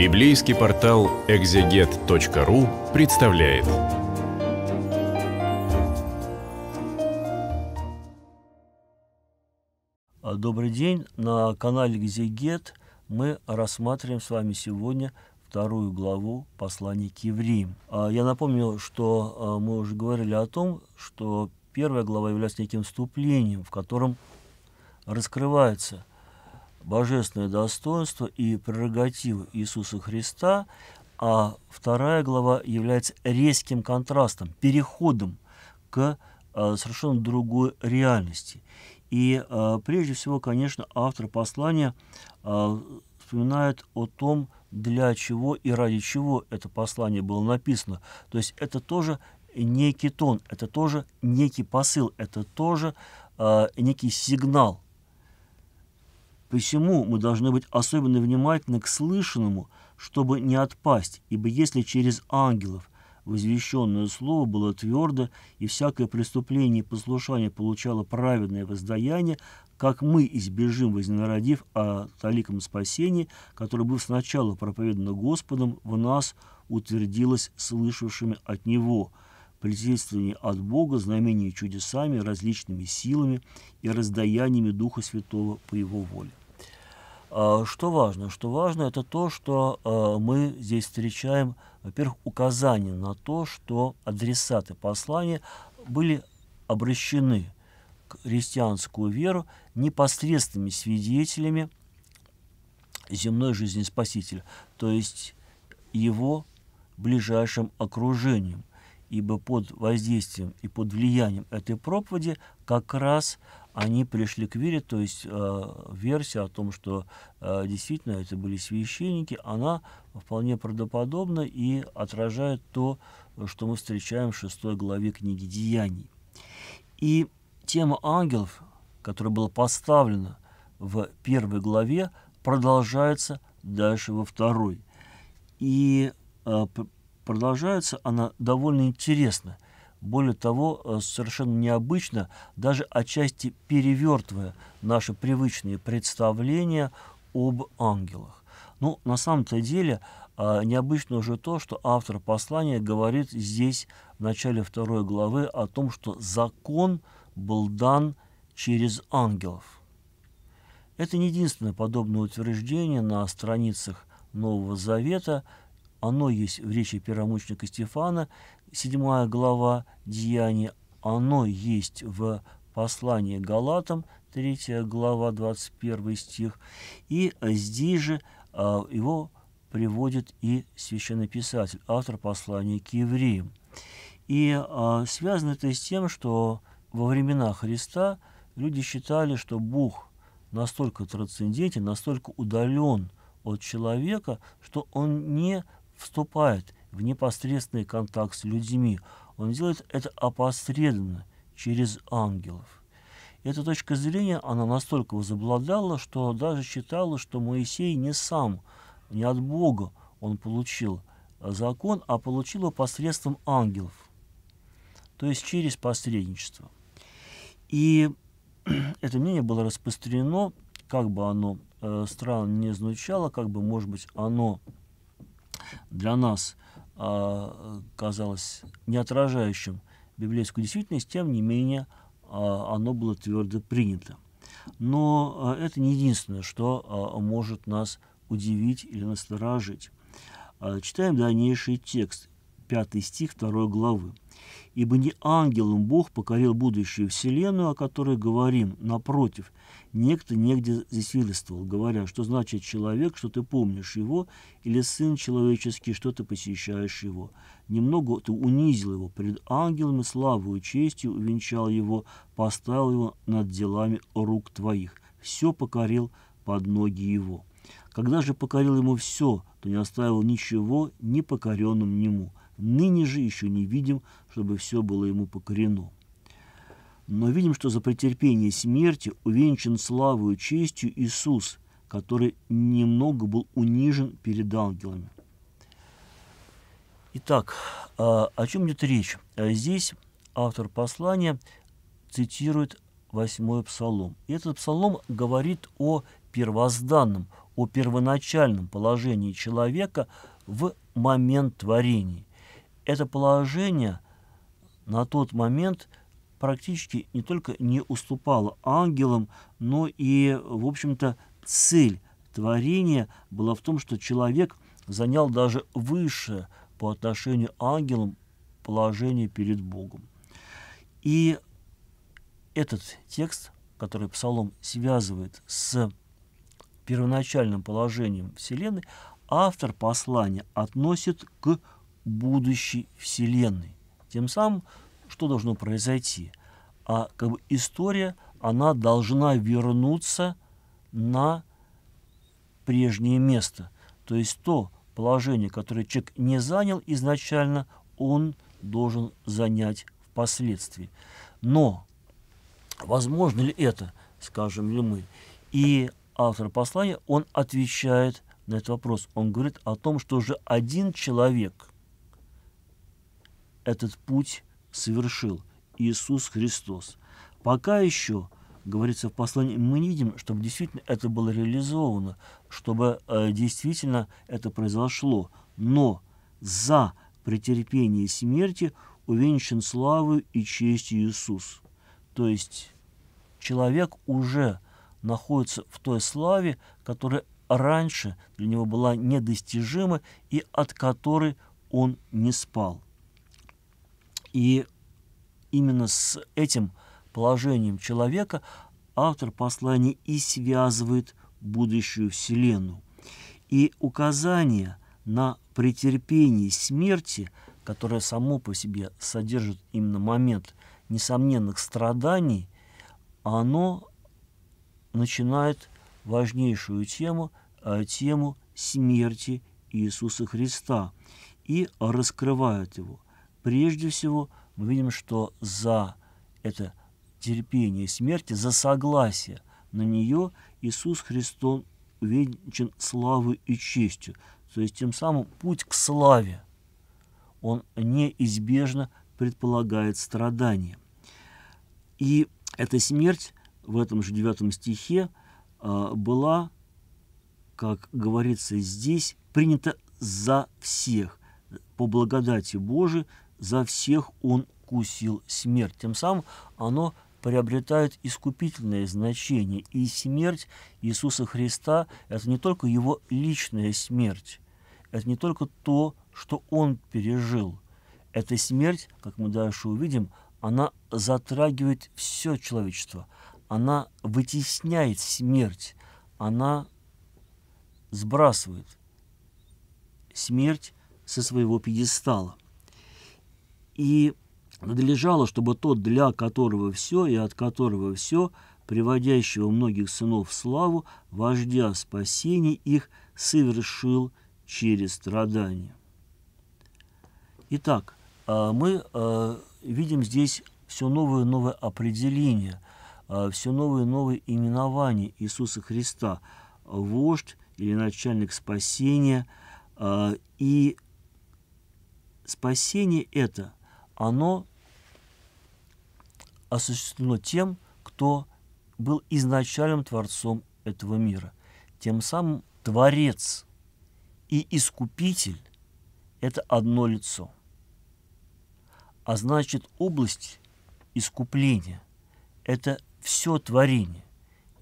Библейский портал экзегет.ру представляет. Добрый день. На канале Экзегет мы рассматриваем с вами сегодня вторую главу послания к евреям. А, я напомню, что а, мы уже говорили о том, что первая глава является неким вступлением, в котором раскрывается – божественное достоинство и прерогативы Иисуса Христа, а вторая глава является резким контрастом, переходом к э, совершенно другой реальности. И э, прежде всего, конечно, автор послания э, вспоминает о том, для чего и ради чего это послание было написано. То есть это тоже некий тон, это тоже некий посыл, это тоже э, некий сигнал, Посему мы должны быть особенно внимательны к слышанному, чтобы не отпасть, ибо если через ангелов возвещенное слово было твердо, и всякое преступление и послушание получало праведное воздаяние, как мы избежим, возненародив о таликом спасении, которое, было сначала проповедано Господом, в нас утвердилось слышавшими от Него, предсвидетельствование от Бога, знамения чудесами, различными силами и раздаяниями Духа Святого по Его воле. А, что важно? Что важно, это то, что а, мы здесь встречаем, во-первых, указание на то, что адресаты послания были обращены к христианскую веру непосредственными свидетелями земной жизни Спасителя, то есть его ближайшим окружением ибо под воздействием и под влиянием этой проповеди как раз они пришли к вере, то есть э, версия о том, что э, действительно это были священники, она вполне правдоподобна и отражает то, что мы встречаем в шестой главе книги «Деяний». И тема ангелов, которая была поставлена в первой главе, продолжается дальше во второй. И э, продолжается она довольно интересно – более того, э, совершенно необычно, даже отчасти перевертывая наши привычные представления об ангелах. Ну, на самом-то деле, а, необычно уже то, что автор послания говорит здесь, в начале второй главы, о том, что закон был дан через ангелов. Это не единственное подобное утверждение на страницах Нового Завета, оно есть в речи первомученика Стефана, седьмая глава Деяний, оно есть в послании Галатам, третья глава, 21 стих. И здесь же а, его приводит и священный писатель, автор послания к евреям. И а, связано это с тем, что во времена Христа люди считали, что Бог настолько трансцендентен, настолько удален от человека, что он не вступает – в непосредственный контакт с людьми. Он делает это опосредованно, через ангелов. Эта точка зрения, она настолько возобладала, что даже считала, что Моисей не сам, не от Бога он получил закон, а получил его посредством ангелов, то есть через посредничество. И это мнение было распространено, как бы оно э, странно не звучало, как бы, может быть, оно для нас – а, казалось не отражающим библейскую действительность, тем не менее а, оно было твердо принято. Но а, это не единственное, что может нас удивить или насторожить. Читаем дальнейший текст, 5 стих 2 главы ибо не ангелом Бог покорил будущую вселенную, о которой говорим, напротив, некто негде засвидетельствовал, говоря, что значит человек, что ты помнишь его, или сын человеческий, что ты посещаешь его. Немного ты унизил его пред ангелами, славу и честью увенчал его, поставил его над делами рук твоих, все покорил под ноги его. Когда же покорил ему все, то не оставил ничего покоренным нему. Ныне же еще не видим, чтобы все было ему покорено. Но видим, что за претерпение смерти увенчан славою честью Иисус, который немного был унижен перед ангелами. Итак, а, о чем идет речь? А здесь автор послания цитирует восьмой псалом. этот псалом говорит о первозданном, о первоначальном положении человека в момент творения это положение на тот момент практически не только не уступало ангелам, но и, в общем-то, цель творения была в том, что человек занял даже высшее по отношению к ангелам положение перед Богом. И этот текст, который Псалом связывает с первоначальным положением Вселенной, автор послания относит к будущей Вселенной. Тем самым, что должно произойти? А как бы история, она должна вернуться на прежнее место. То есть то положение, которое человек не занял изначально, он должен занять впоследствии. Но возможно ли это, скажем ли мы? И автор послания, он отвечает на этот вопрос. Он говорит о том, что уже один человек – этот путь совершил Иисус Христос. Пока еще, говорится в послании, мы не видим, чтобы действительно это было реализовано, чтобы э, действительно это произошло. Но за претерпение смерти увенчан славою и честью Иисус. То есть человек уже находится в той славе, которая раньше для него была недостижима и от которой он не спал. И именно с этим положением человека автор послания и связывает будущую Вселенную. И указание на претерпение смерти, которое само по себе содержит именно момент несомненных страданий, оно начинает важнейшую тему, э, тему смерти Иисуса Христа и раскрывает его – Прежде всего, мы видим, что за это терпение смерти, за согласие на нее Иисус Христос увенчан славой и честью. То есть тем самым путь к славе, он неизбежно предполагает страдания. И эта смерть в этом же девятом стихе а, была, как говорится здесь, принята за всех по благодати Божией, за всех он кусил смерть. Тем самым оно приобретает искупительное значение. И смерть Иисуса Христа – это не только его личная смерть, это не только то, что он пережил. Эта смерть, как мы дальше увидим, она затрагивает все человечество. Она вытесняет смерть. Она сбрасывает смерть со своего пьедестала. И надлежало, чтобы тот, для которого все и от которого все, приводящего многих сынов в славу, вождя спасений их, совершил через страдания. Итак, а, мы а, видим здесь все новое и новое определение, а, все новые и новые именования Иисуса Христа, вождь или начальник спасения. И спасение это – оно осуществлено тем, кто был изначальным Творцом этого мира. Тем самым Творец и Искупитель – это одно лицо. А значит, область искупления – это все творение,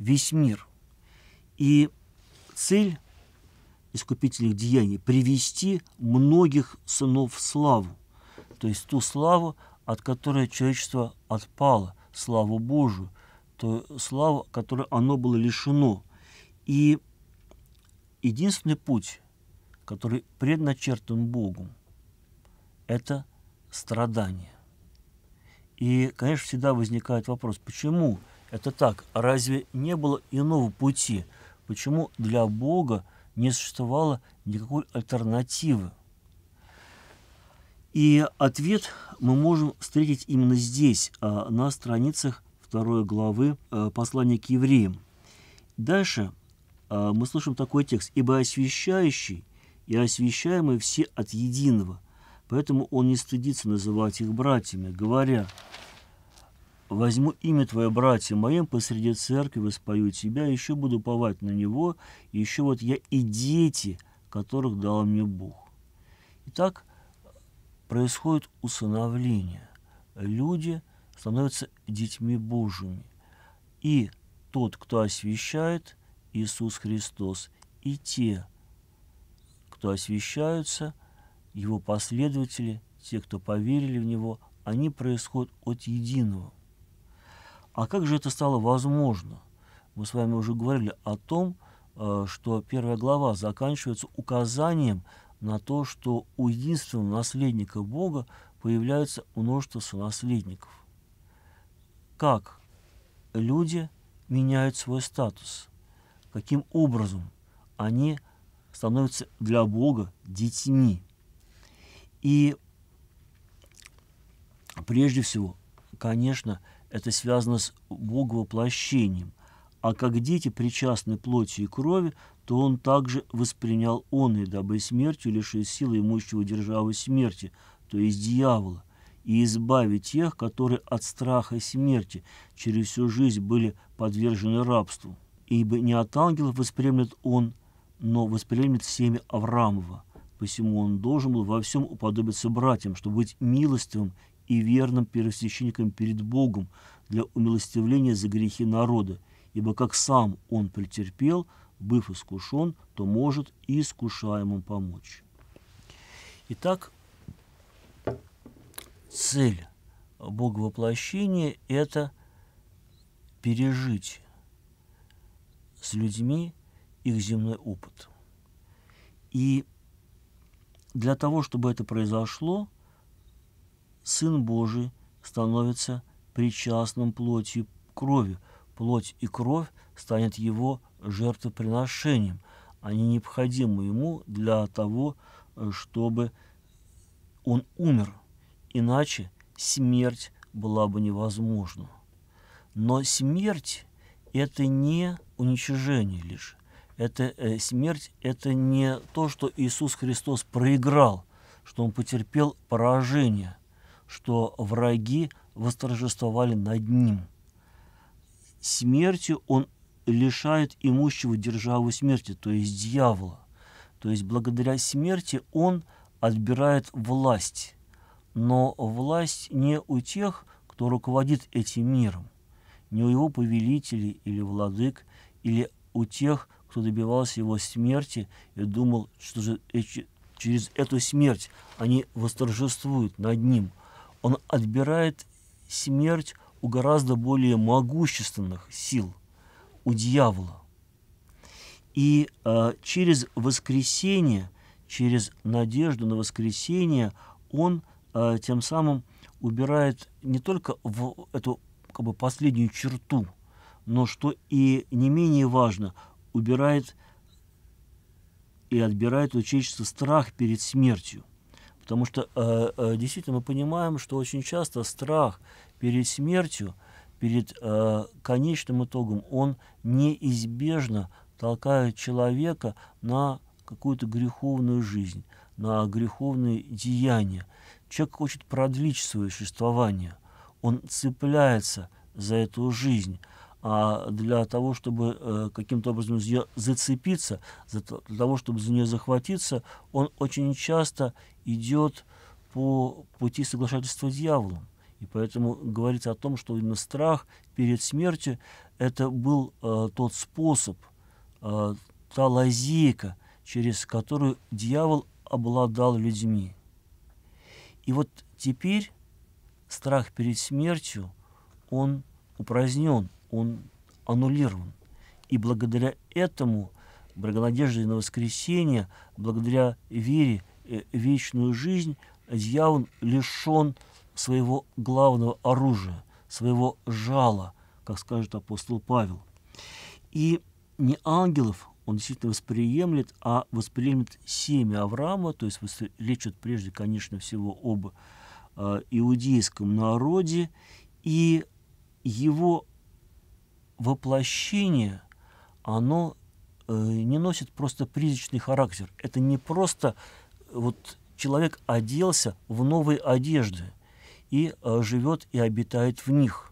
весь мир. И цель искупительных деяний – привести многих сынов в славу то есть ту славу, от которой человечество отпало, славу Божию, то славу, которой оно было лишено. И единственный путь, который предначертан Богу, это страдание. И, конечно, всегда возникает вопрос, почему это так? Разве не было иного пути? Почему для Бога не существовало никакой альтернативы? И ответ мы можем встретить именно здесь, а, на страницах второй главы а, послания к евреям. Дальше а, мы слышим такой текст. «Ибо освящающий и освящаемые все от единого, поэтому он не стыдится называть их братьями, говоря, «Возьму имя твое, братья моим, посреди церкви воспою тебя, еще буду повать на него, еще вот я и дети, которых дал мне Бог». Итак, происходит усыновление. Люди становятся детьми Божьими. И тот, кто освещает Иисус Христос, и те, кто освещаются его последователи, те, кто поверили в него, они происходят от единого. А как же это стало возможно? Мы с вами уже говорили о том, э, что первая глава заканчивается указанием на то, что у единственного наследника Бога появляется множество сонаследников. Как люди меняют свой статус? Каким образом они становятся для Бога детьми? И прежде всего, конечно, это связано с Боговоплощением, а как дети причастны плоти и крови, то он также воспринял он и, дабы смертью лишить силы имущего державы смерти, то есть дьявола, и избавить тех, которые от страха смерти через всю жизнь были подвержены рабству. Ибо не от ангелов воспримет он, но воспримет семя Авраамова, Посему он должен был во всем уподобиться братьям, чтобы быть милостивым и верным первосвященником перед Богом для умилостивления за грехи народа, ибо как сам он претерпел, быв искушен, то может и искушаемым помочь. Итак, цель Бога воплощения – это пережить с людьми их земной опыт. И для того, чтобы это произошло, Сын Божий становится причастным плотью кровью плоть и кровь станет его жертвоприношением. Они а необходимы ему для того, э, чтобы он умер, иначе смерть была бы невозможна. Но смерть – это не уничижение лишь. Это э, смерть – это не то, что Иисус Христос проиграл, что Он потерпел поражение, что враги восторжествовали над Ним – смертью он лишает имущего державы смерти, то есть дьявола. То есть благодаря смерти он отбирает власть. Но власть не у тех, кто руководит этим миром, не у его повелителей или владык, или у тех, кто добивался его смерти и думал, что же через эту смерть они восторжествуют над ним. Он отбирает смерть у гораздо более могущественных сил, у дьявола. И э, через воскресение, через надежду на воскресение, он э, тем самым убирает не только в эту как бы, последнюю черту, но что и не менее важно, убирает и отбирает у человечества страх перед смертью. Потому что э, э, действительно мы понимаем, что очень часто страх перед смертью, перед э, конечным итогом, он неизбежно толкает человека на какую-то греховную жизнь, на греховные деяния. Человек хочет продлить свое существование, он цепляется за эту жизнь, а для того, чтобы э, каким-то образом за нее зацепиться, за, для того, чтобы за нее захватиться, он очень часто идет по пути соглашательства с дьяволом. И поэтому говорится о том, что именно страх перед смертью это был э, тот способ, э, та лазейка, через которую дьявол обладал людьми. И вот теперь страх перед смертью, он упразднен, он аннулирован. И благодаря этому, благодаря надежде на воскресение, благодаря вере, э, вечную жизнь, дьявол лишен своего главного оружия, своего жала, как скажет апостол Павел. И не ангелов он действительно восприемлет, а восприемлет семя Авраама, то есть речь идет прежде, конечно, всего об э, иудейском народе, и его воплощение, оно э, не носит просто призрачный характер. Это не просто э, вот человек оделся в новые одежды – и э, живет и обитает в них.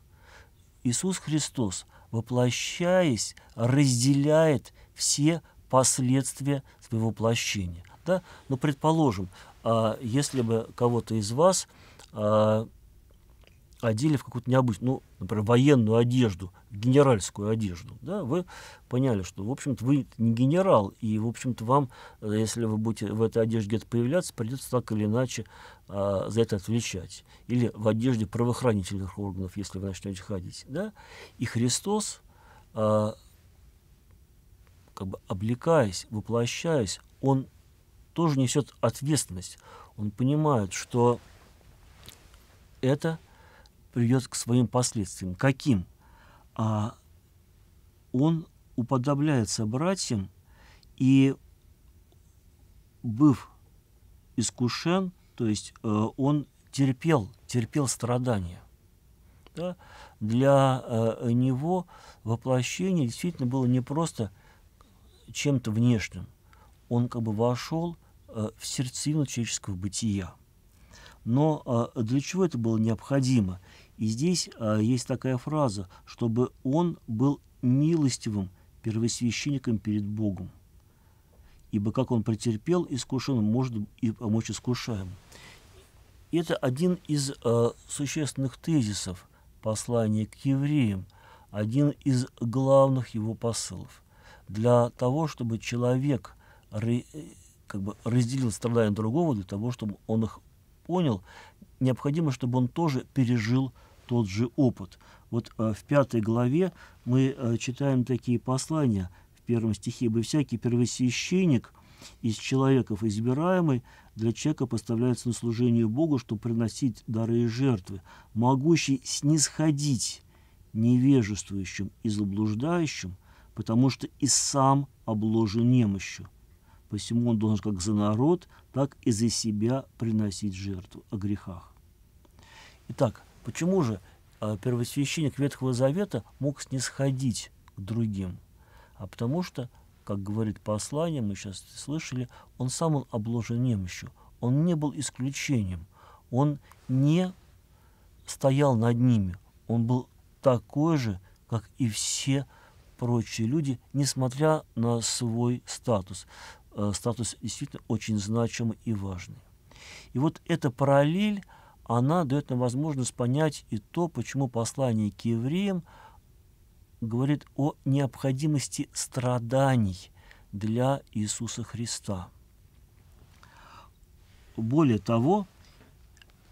Иисус Христос, воплощаясь, разделяет все последствия своего воплощения. Да? Но, ну, предположим, а, если бы кого-то из вас а, одели в какую-то необычную, ну, например, военную одежду, генеральскую одежду, да, вы поняли, что, в общем-то, вы не генерал, и, в общем-то, вам, э, если вы будете в этой одежде где-то появляться, придется так или иначе а, за это отвечать. Или в одежде правоохранительных органов, если вы начнете ходить, да. И Христос, а, как бы облекаясь, воплощаясь, он тоже несет ответственность. Он понимает, что это – приведет к своим последствиям. Каким? А он уподобляется братьям и, быв искушен, то есть э, он терпел, терпел страдания. Да? Для э, него воплощение действительно было не просто чем-то внешним. Он как бы вошел э, в сердцевину человеческого бытия. Но э, для чего это было необходимо? И здесь э, есть такая фраза, чтобы он был милостивым первосвященником перед Богом. Ибо как он претерпел искушенным, может и помочь искушаемым. Это один из а, существенных тезисов послания к евреям, один из главных его посылов. Для того, чтобы человек э, как бы разделил страдания другого, для того, чтобы он их понял, необходимо, чтобы он тоже пережил тот же опыт. Вот э, в пятой главе мы э, читаем такие послания в первом стихе. «Бы всякий первосвященник из человеков избираемый для человека поставляется на служение Богу, чтобы приносить дары и жертвы, могущий снисходить невежествующим и заблуждающим, потому что и сам обложен немощью. Посему он должен как за народ, так и за себя приносить жертву о грехах. Итак, почему же э, первосвященник Ветхого Завета мог снисходить к другим? А потому что, как говорит послание, мы сейчас слышали, он сам он обложен немощью, он не был исключением, он не стоял над ними, он был такой же, как и все прочие люди, несмотря на свой статус. Э, статус действительно очень значимый и важный. И вот эта параллель, она дает нам возможность понять и то, почему послание к евреям говорит о необходимости страданий для Иисуса Христа. Более того,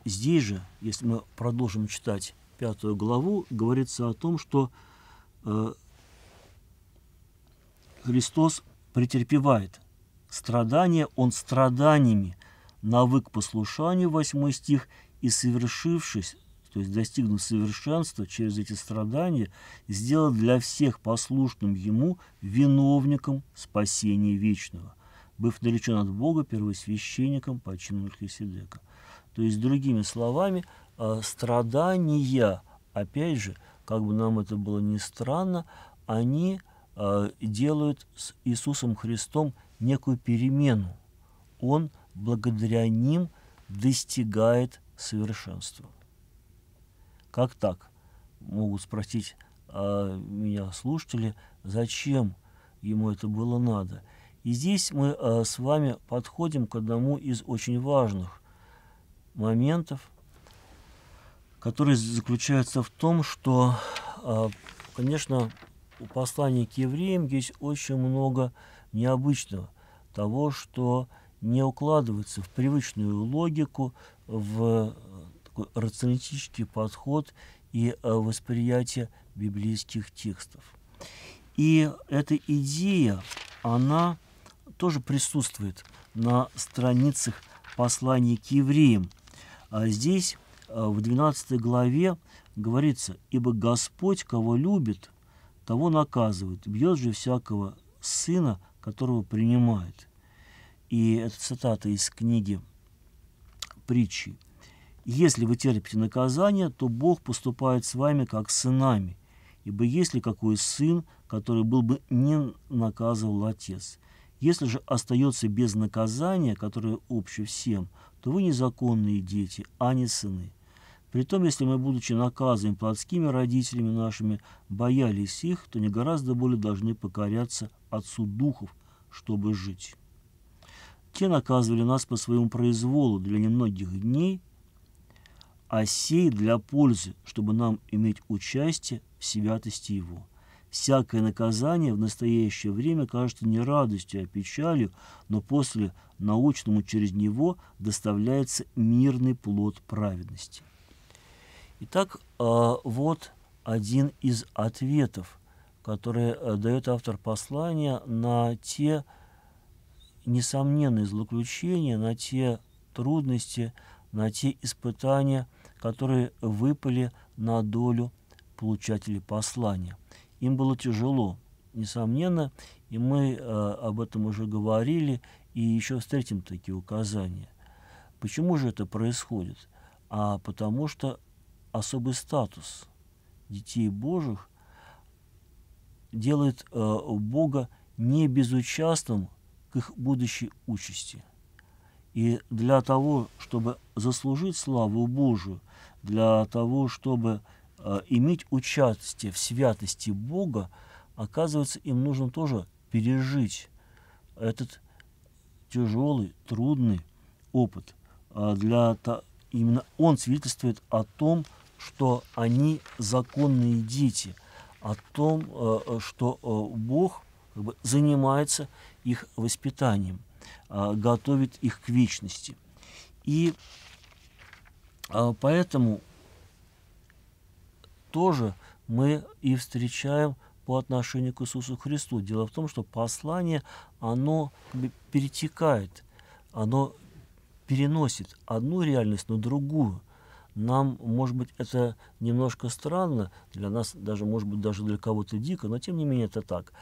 здесь же, если мы продолжим читать пятую главу, говорится о том, что э, Христос претерпевает страдания он страданиями, навык послушанию, 8 стих, и совершившись, то есть достигнув совершенства через эти страдания, сделал для всех послушным ему виновником спасения вечного, быв наречен от Бога первосвященником по чину Мельхиседека. То есть, другими словами, э, страдания, опять же, как бы нам это было ни странно, они э, делают с Иисусом Христом некую перемену. Он благодаря ним достигает совершенства. Как так? Могут спросить а меня слушатели, зачем ему это было надо. И здесь мы а, с вами подходим к одному из очень важных моментов, который заключается в том, что, а, конечно, у послания к евреям есть очень много необычного того, что не укладывается в привычную логику, в э, такой рационалистический подход и э, восприятие библейских текстов. И эта идея, она тоже присутствует на страницах послания к евреям. А здесь э, в 12 главе говорится, «Ибо Господь, кого любит, того наказывает, бьет же всякого сына, которого принимают. И это цитата из книги «Притчи». «Если вы терпите наказание, то Бог поступает с вами, как с сынами, ибо есть ли какой сын, который был бы не наказывал отец? Если же остается без наказания, которое общее всем, то вы незаконные дети, а не сыны». Притом, если мы, будучи наказанными плотскими родителями нашими, боялись их, то не гораздо более должны покоряться Отцу Духов, чтобы жить. Те наказывали нас по своему произволу для немногих дней, а сей для пользы, чтобы нам иметь участие в святости Его. Всякое наказание в настоящее время кажется не радостью, а печалью, но после научному через него доставляется мирный плод праведности. Итак, э, вот один из ответов, который э, дает автор послания на те несомненные злоключения, на те трудности, на те испытания, которые выпали на долю получателей послания. Им было тяжело, несомненно, и мы э, об этом уже говорили, и еще встретим такие указания. Почему же это происходит? А потому что особый статус детей Божьих, делает э, Бога не безучастным к их будущей участи. И для того, чтобы заслужить славу Божию, для того, чтобы э, иметь участие в святости Бога, оказывается, им нужно тоже пережить этот тяжелый, трудный опыт. А для, именно он свидетельствует о том, что они законные дети, о том, э, э, что э, Бог занимается их воспитанием, готовит их к вечности. И поэтому тоже мы и встречаем по отношению к Иисусу Христу. Дело в том, что послание, оно перетекает, оно переносит одну реальность на другую нам, может быть, это немножко странно, для нас даже, может быть, даже для кого-то дико, но тем не менее это так.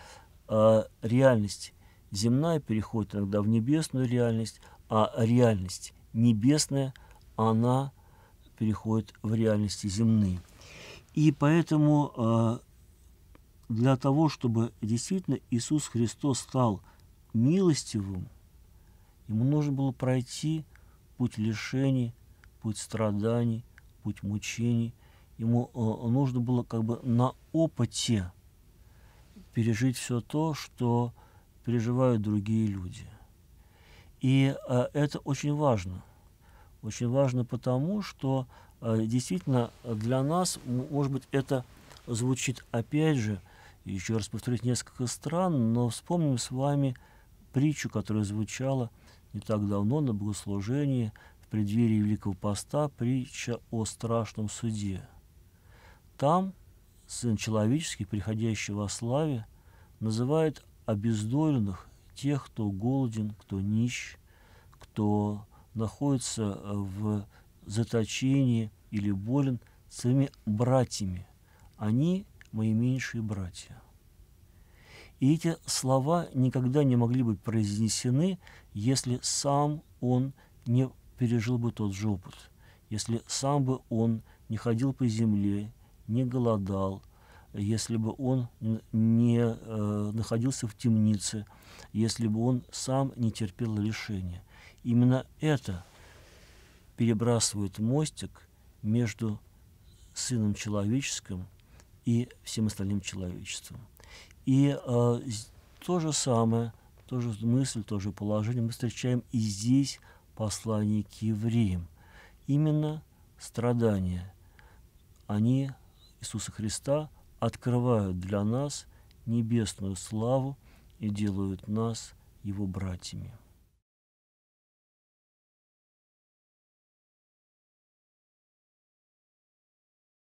А реальность земная переходит иногда в небесную реальность, а реальность небесная, она переходит в реальности земные. И поэтому а, для того, чтобы действительно Иисус Христос стал милостивым, ему нужно было пройти путь лишений, путь страданий, путь мучений. Ему э, нужно было как бы на опыте пережить все то, что переживают другие люди. И э, это очень важно. Очень важно потому, что э, действительно для нас, может быть, это звучит опять же, еще раз повторюсь, несколько стран, но вспомним с вами притчу, которая звучала не так давно на богослужении преддверии Великого Поста притча о страшном суде. Там Сын Человеческий, приходящий во славе, называет обездоленных тех, кто голоден, кто нищ, кто находится в заточении или болен своими братьями. Они мои меньшие братья. И эти слова никогда не могли быть произнесены, если сам он не пережил бы тот же опыт, если сам бы он не ходил по земле, не голодал, если бы он не э, находился в темнице, если бы он сам не терпел лишения. Именно это перебрасывает мостик между сыном человеческим и всем остальным человечеством. И э, то же самое, тоже мысль, тоже положение мы встречаем и здесь, послании к евреям. Именно страдания, они Иисуса Христа открывают для нас небесную славу и делают нас его братьями.